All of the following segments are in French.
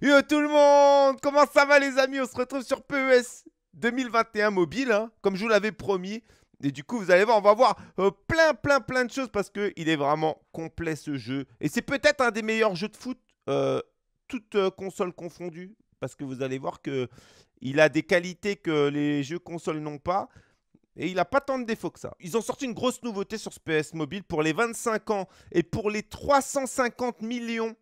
Yo tout le monde Comment ça va les amis On se retrouve sur PES 2021 mobile, hein, comme je vous l'avais promis. Et du coup, vous allez voir, on va voir euh, plein, plein, plein de choses parce qu'il est vraiment complet ce jeu. Et c'est peut-être un des meilleurs jeux de foot, euh, toutes euh, consoles confondues. Parce que vous allez voir qu'il a des qualités que les jeux consoles n'ont pas. Et il n'a pas tant de défauts que ça. Ils ont sorti une grosse nouveauté sur ce PS e Mobile pour les 25 ans et pour les 350 millions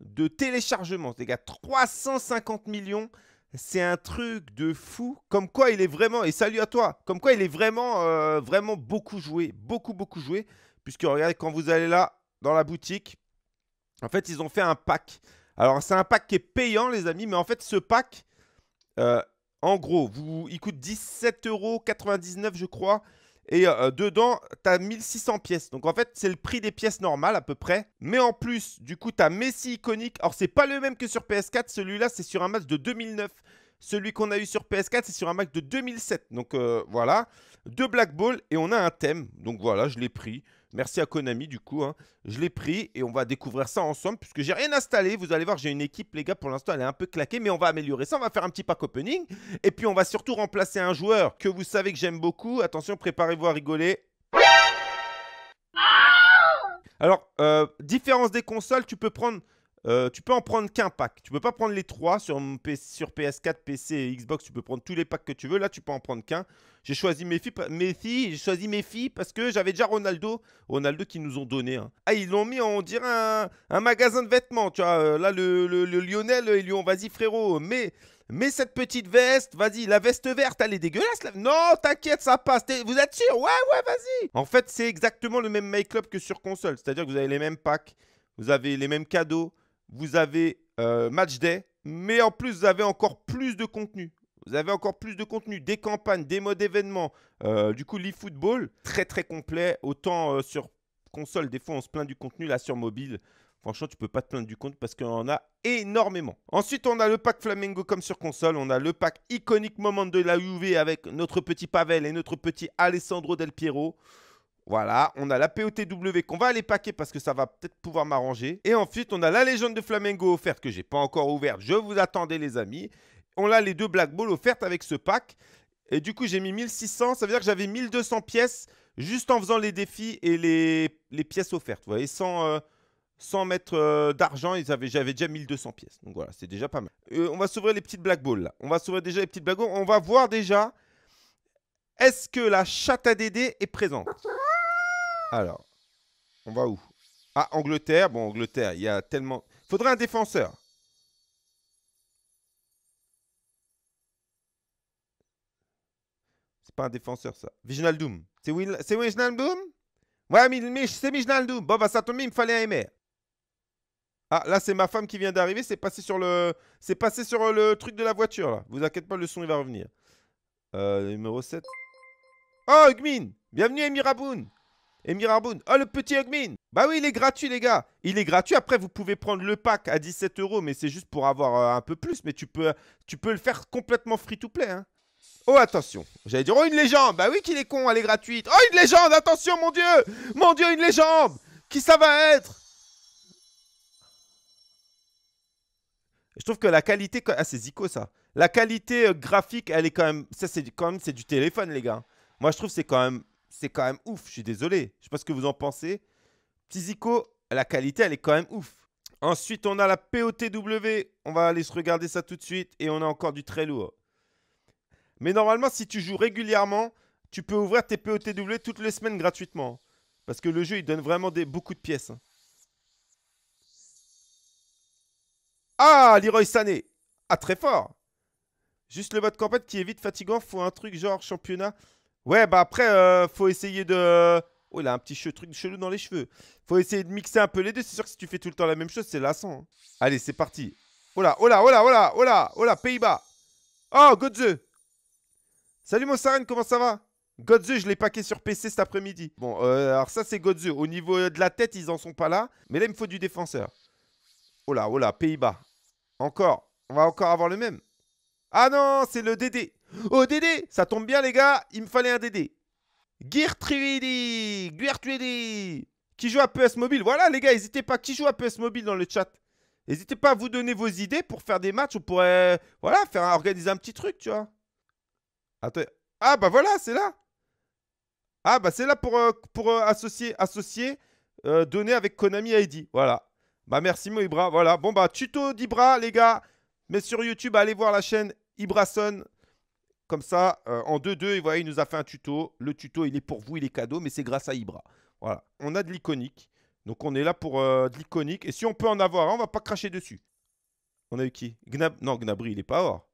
de téléchargement, les gars. 350 millions. C'est un truc de fou. Comme quoi il est vraiment, et salut à toi, comme quoi il est vraiment, euh, vraiment beaucoup joué. Beaucoup, beaucoup joué. Puisque regardez, quand vous allez là, dans la boutique, en fait, ils ont fait un pack. Alors, c'est un pack qui est payant, les amis. Mais en fait, ce pack, euh, en gros, vous, il coûte euros, je crois. Et euh, dedans, tu as 1600 pièces. Donc en fait, c'est le prix des pièces normales à peu près. Mais en plus, du coup, tu as Messi iconique. Alors, c'est pas le même que sur PS4. Celui-là, c'est sur un match de 2009. Celui qu'on a eu sur PS4, c'est sur un match de 2007. Donc euh, voilà. De Black Ball et on a un thème. Donc voilà, je l'ai pris. Merci à Konami du coup. Hein. Je l'ai pris et on va découvrir ça ensemble puisque j'ai rien installé. Vous allez voir, j'ai une équipe, les gars, pour l'instant, elle est un peu claquée, mais on va améliorer ça. On va faire un petit pack opening et puis on va surtout remplacer un joueur que vous savez que j'aime beaucoup. Attention, préparez-vous à rigoler. Alors, euh, différence des consoles, tu peux prendre euh, tu peux en prendre qu'un pack. Tu peux pas prendre les trois sur, sur, PS4, PC et Xbox. Tu peux prendre tous les packs que tu veux. Là, tu peux en prendre qu'un. J'ai choisi mes filles, j'ai choisi Messi parce que j'avais déjà Ronaldo, Ronaldo qui nous ont donné. Hein. Ah, ils l'ont mis, on dirait un, magasin de vêtements. Tu vois, euh, là le, Lionel, et euh, Lyon, vas-y frérot, mais cette petite veste, vas-y, la veste verte, elle est dégueulasse. Non, t'inquiète, ça passe. Vous êtes sûr Ouais, ouais, vas-y. En fait, c'est exactement le même make-up que sur console. C'est-à-dire que vous avez les mêmes packs, vous avez les mêmes cadeaux, vous avez euh, Match Day, mais en plus, vous avez encore plus de contenu. Vous avez encore plus de contenu, des campagnes, des modes événements. Euh, du coup, l'e-football très très complet, autant euh, sur console, des fois on se plaint du contenu, là sur mobile. Franchement, tu peux pas te plaindre du compte parce qu'on a énormément. Ensuite, on a le pack Flamengo comme sur console. On a le pack iconique moment de la UV avec notre petit Pavel et notre petit Alessandro Del Piero. Voilà, on a la POTW qu'on va aller paquer parce que ça va peut-être pouvoir m'arranger. Et ensuite, on a la légende de Flamengo offerte que j'ai pas encore ouverte. Je vous attendais les amis. On a les deux Black Balls offertes avec ce pack. Et du coup, j'ai mis 1600. Ça veut dire que j'avais 1200 pièces juste en faisant les défis et les, pièces offertes. Vous voyez, sans, euh, mettre euh, d'argent, j'avais déjà 1200 pièces. Donc voilà, c'est déjà pas mal. Euh, on va s'ouvrir les petites Black Balls là. On va s'ouvrir déjà les petites Black On va voir déjà... Est-ce que la chatte à est présente alors, on va où Ah, Angleterre. Bon, Angleterre, il y a tellement. Faudrait un défenseur. C'est pas un défenseur, ça. Doom. C'est Viginaldoum Ouais, c'est Viginaldoum. Bon, bah, ça tombe, il me fallait un MR. Ah, là, c'est ma femme qui vient d'arriver. C'est passé sur le c'est passé sur le truc de la voiture, là. Vous inquiétez pas, le son, il va revenir. Euh, numéro 7. Oh, Gmin Bienvenue, Emiraboun et Oh, le petit Hugmin Bah oui, il est gratuit, les gars. Il est gratuit. Après, vous pouvez prendre le pack à 17 euros, mais c'est juste pour avoir euh, un peu plus. Mais tu peux, tu peux le faire complètement free-to-play. Hein. Oh, attention. J'allais dire, oh, une légende. Bah oui, qu'il est con, elle est gratuite. Oh, une légende, attention, mon Dieu. Mon Dieu, une légende. Qui ça va être Je trouve que la qualité... Ah, c'est Zico, ça. La qualité euh, graphique, elle est quand même... Ça, c'est quand même c'est du téléphone, les gars. Moi, je trouve c'est quand même c'est quand même ouf. Je suis désolé. Je sais pas ce que vous en pensez. Physico, la qualité, elle est quand même ouf. Ensuite, on a la POTW. On va aller se regarder ça tout de suite. Et on a encore du très lourd. Mais normalement, si tu joues régulièrement, tu peux ouvrir tes POTW toutes les semaines gratuitement. Parce que le jeu, il donne vraiment des, beaucoup de pièces. Hein. Ah, Leroy Sané Ah, très fort Juste le mode campagne qui est vite fatigant. Faut un truc genre championnat Ouais, bah après, euh, faut essayer de. Euh, oh, il a un petit truc chelou dans les cheveux. Faut essayer de mixer un peu les deux. C'est sûr que si tu fais tout le temps la même chose, c'est lassant. Hein. Allez, c'est parti. Oh là, oh là, oh là, oh là, oh là, oh là, Pays-Bas. Oh, Godze. Salut mon comment ça va Godze, je l'ai paqué sur PC cet après-midi. Bon, euh, alors ça, c'est Godze. Au niveau de la tête, ils en sont pas là. Mais là, il me faut du défenseur. Oh là, oh là, Pays-Bas. Encore. On va encore avoir le même. Ah non, c'est le DD. Oh, Dédé Ça tombe bien, les gars, il me fallait un Dédé. Gertruidi Gertruidi Qui joue à PS Mobile Voilà, les gars, n'hésitez pas. Qui joue à PS Mobile dans le chat N'hésitez pas à vous donner vos idées pour faire des matchs. On pourrait, euh, voilà, faire organiser un petit truc, tu vois. Ah, bah voilà, c'est là. Ah, bah c'est là pour, euh, pour euh, associer, associer donner avec Konami ID. Voilà. Bah merci, Mo Ibra. Voilà. Bon, bah, tuto d'Ibra, les gars. Mais sur YouTube, allez voir la chaîne Ibrason. Comme ça, euh, en 2-2, il nous a fait un tuto. Le tuto, il est pour vous, il est cadeau, mais c'est grâce à Ibra. Voilà. On a de l'iconique. Donc on est là pour euh, de l'iconique. Et si on peut en avoir un, on va pas cracher dessus. On a eu qui Gnab... Non, Gnabri, il est pas hors.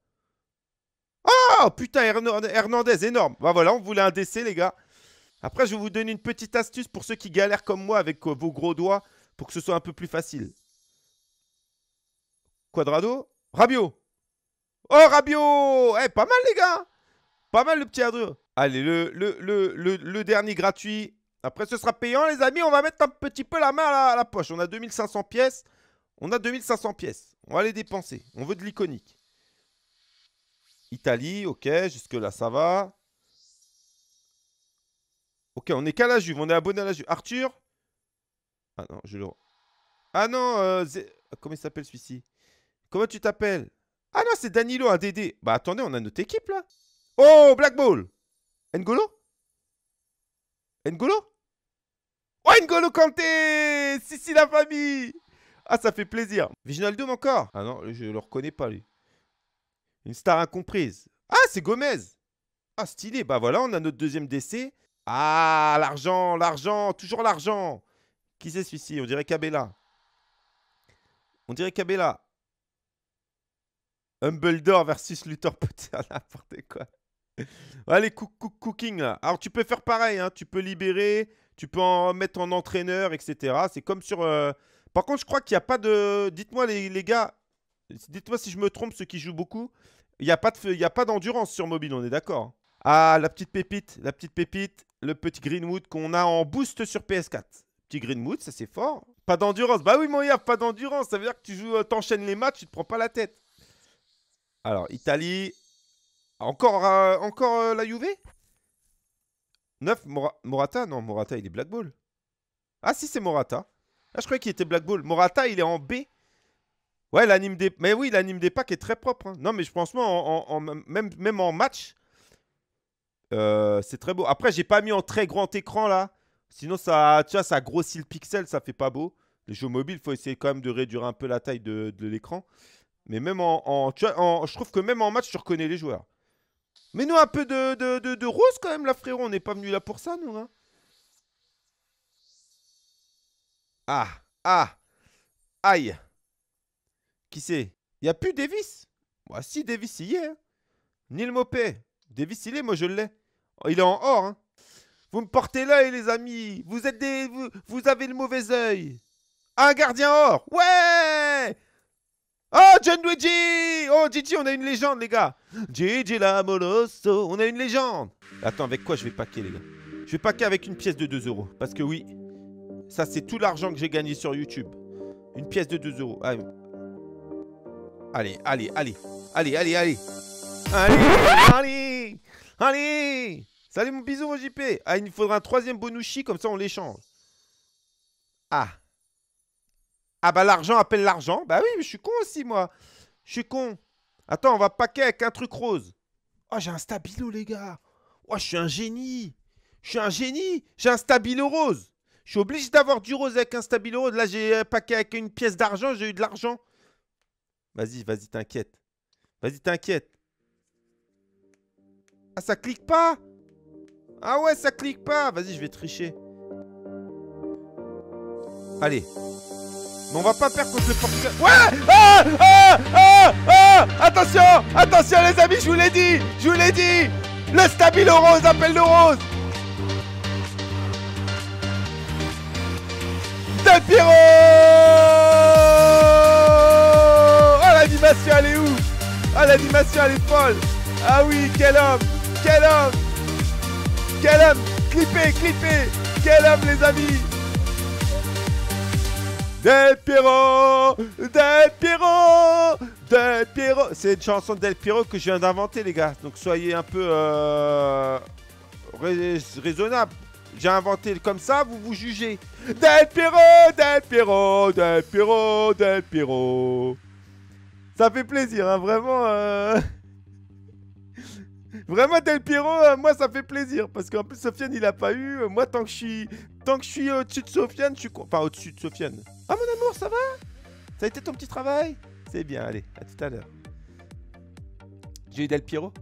oh, ah, Putain, Hernandez, énorme. Bah, voilà, on voulait un DC, les gars. Après, je vais vous donner une petite astuce pour ceux qui galèrent comme moi avec euh, vos gros doigts pour que ce soit un peu plus facile. Quadrado Rabio Oh, Rabio Eh, pas mal, les gars Pas mal, le petit Adrien. Allez, le, le, le, dernier gratuit. Après, ce sera payant, les amis. On va mettre un petit peu la main à la, poche. On a 2500 pièces. On a 2500 pièces. On va les dépenser. On veut de l'iconique. Italie, ok. Jusque-là, ça va. Ok, on est qu'à la Juve. On est abonné à la Juve. Arthur Ah non, je le... Ah non, euh, Comment il s'appelle celui-ci Comment tu t'appelles ah non, c'est Danilo, un DD. Bah attendez, on a notre équipe là. Oh, Black Ball N'Golo N'Golo Oh, N'Golo Kanté Si, si, la famille Ah, ça fait plaisir. Viginaldum encore Ah non, je le reconnais pas, lui. Une star incomprise. Ah, c'est Gomez Ah, stylé. Bah voilà, on a notre deuxième décès. Ah, l'argent, l'argent, toujours l'argent Qui c'est celui-ci On dirait Cabella. On dirait Cabella. Humbledore versus Luther Potter, n'importe quoi. Allez, cooking. Alors, tu peux faire pareil. Hein. Tu peux libérer, tu peux en mettre en entraîneur, etc. C'est comme sur. Euh, par contre, je crois qu'il n'y a pas de. Dites-moi, les, les gars, dites-moi si je me trompe, ceux qui jouent beaucoup. Il n'y a pas d'endurance sur mobile, on est d'accord. Hein. Ah, la petite pépite, la petite pépite, le petit Greenwood qu'on a en boost sur PS4. Petit Greenwood, ça c'est fort. Pas d'endurance. Bah oui, mon gars, pas d'endurance. Ça veut dire que tu joues, euh, t'enchaînes les matchs, tu te prends pas la tête. Alors, Italie. Encore, euh, encore euh, la Juve 9, Morata Non, Morata, il est Black Ball. Ah si, c'est Morata. Ah, je croyais qu'il était Black Ball. Morata, il est en B. Ouais, l'anime des... Mais oui, l'anime des packs est très propre. Hein. Non, mais je pense, moi, même, même en match, euh, c'est très beau. Après, j'ai pas mis en très grand écran, là. Sinon, ça, tu vois, ça grossit le pixel, ça fait pas beau. Les jeux mobiles, faut essayer quand même de réduire un peu la taille de l'écran. Mais même en, je trouve que même en match, tu reconnais les joueurs. Mais nous, un peu de, de, de, rose quand même, là, frérot. On n'est pas venu là pour ça, nous. Hein. ah, ah, aïe. Qui c'est Il a plus Davis Moi bah, si, Davis, il est. Hein. Neil Mopé. Davis, il est, moi je l'ai. Oh, il est en or. Hein. Vous me portez l'œil, les amis. Vous êtes des... Vous, vous avez le mauvais œil. Un gardien or. Ouais Oh, John Luigi Oh, Gigi, on a une légende, les gars Gigi Moloso, on a une légende Attends, avec quoi je vais paquer, les gars Je vais paquer avec une pièce de 2 euros, parce que oui, ça, c'est tout l'argent que j'ai gagné sur YouTube. Une pièce de 2 euros. Ah allez, allez, allez, allez, allez, allez, allez, allez, allez Salut, mon bisou, mon JP Ah, il nous faudra un troisième bonushi, comme ça, on l'échange. Ah ah bah l'argent appelle l'argent. Bah oui, mais je suis con aussi, moi. Je suis con. Attends, on va paquer avec un truc rose. Oh, j'ai un stabilo, les gars. Oh, je suis un génie. Je suis un génie. J'ai un stabilo rose. Je suis obligé d'avoir du rose avec un stabilo rose. Là, j'ai paqué avec une pièce d'argent. J'ai eu de l'argent. Vas-y, vas-y, t'inquiète. Vas-y, t'inquiète. Ah, ça clique pas Ah ouais, ça clique pas Vas-y, je vais tricher. Allez on va pas perdre contre le Portugal. Ouais ah ah, ah, ah, ah, Attention Attention les amis, je vous l'ai dit Je vous l'ai dit Le stabilo rose appelle le rose Del Piero Oh l'animation elle est où Oh, l'animation elle est folle Ah oui, quel homme Quel homme Quel homme Clippez, clippez Quel homme les amis Del Piero Del Piero Del Piero C'est une chanson Del Piro que je viens d'inventer, les gars. Donc soyez un peu euh, raisonnable. J'ai inventé comme ça, vous vous jugez. Del Piero Del Piero Del Piero Del Piero Ça fait plaisir, hein, vraiment. Euh. Vraiment, Del Piro, euh, moi, ça fait plaisir. Parce qu'en plus, Sofiane, il a pas eu. Moi, tant que je suis, tant que je suis au-dessus de Sofiane, je suis. Enfin, au-dessus de Sofiane. Ah mon amour, ça va Ça a été ton petit travail C'est bien, allez, à tout à l'heure. J'ai eu Del Piero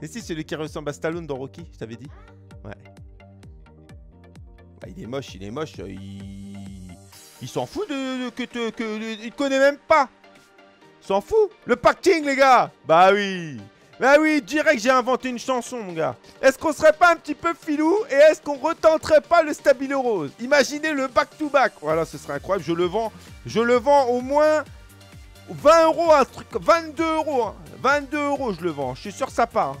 Et si, c'est le qui ressemble à Stallone dans Rocky, je t'avais dit. Ouais. Ah, il est moche, il est moche, euh, il... Il s'en fout de, que, te, que... Il connaît même pas S'en fout Le packing, les gars Bah oui bah oui, direct, j'ai inventé une chanson, mon gars. Est-ce qu'on serait pas un petit peu filou et est-ce qu'on retenterait pas le Stabilo Rose Imaginez le back-to-back. Voilà, ce serait incroyable. Je le vends. Je le vends au moins 20 euros, ce truc. 22 euros. 22 hein. euros, je le vends. Je suis sûr que ça part. Hein.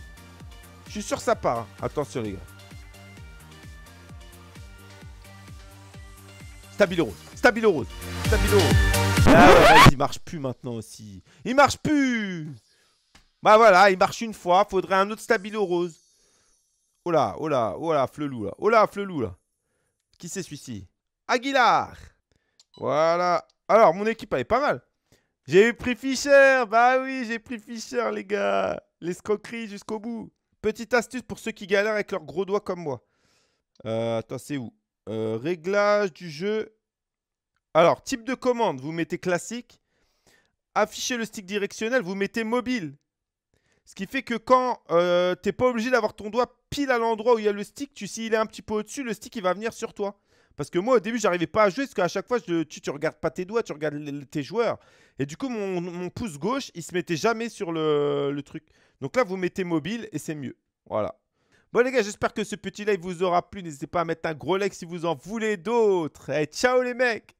Je suis sûr que ça part. Hein. Attention, les gars. Stabilo Rose. Stabilo Rose. Stabilo Rose. Ah il marche plus maintenant aussi. Il marche plus bah voilà, il marche une fois. Faudrait un autre stabilo rose. Oh là, oh là, oh là, Flelou là. Oh là, Flelou là. Qui c'est celui-ci Aguilar Voilà. Alors, mon équipe, elle est pas mal. J'ai pris Fischer. Bah oui, j'ai pris Fischer, les gars. Les L'escroquerie jusqu'au bout. Petite astuce pour ceux qui galèrent avec leurs gros doigts comme moi. Euh, attends, c'est où euh, Réglage du jeu. Alors, type de commande, vous mettez classique. Afficher le stick directionnel, vous mettez mobile. Ce qui fait que quand euh, t'es pas obligé d'avoir ton doigt pile à l'endroit où il y a le stick, tu il est un petit peu au-dessus, le stick il va venir sur toi. Parce que moi au début j'arrivais pas à jouer parce qu'à chaque fois tu, ne regardes pas tes doigts, tu regardes tes joueurs. Et du coup mon, pouce gauche il se mettait jamais sur le, le truc. Donc là vous mettez mobile et c'est mieux. Voilà. Bon les gars, j'espère que ce petit live vous aura plu. N'hésitez pas à mettre un gros like si vous en voulez d'autres. Et eh, ciao les mecs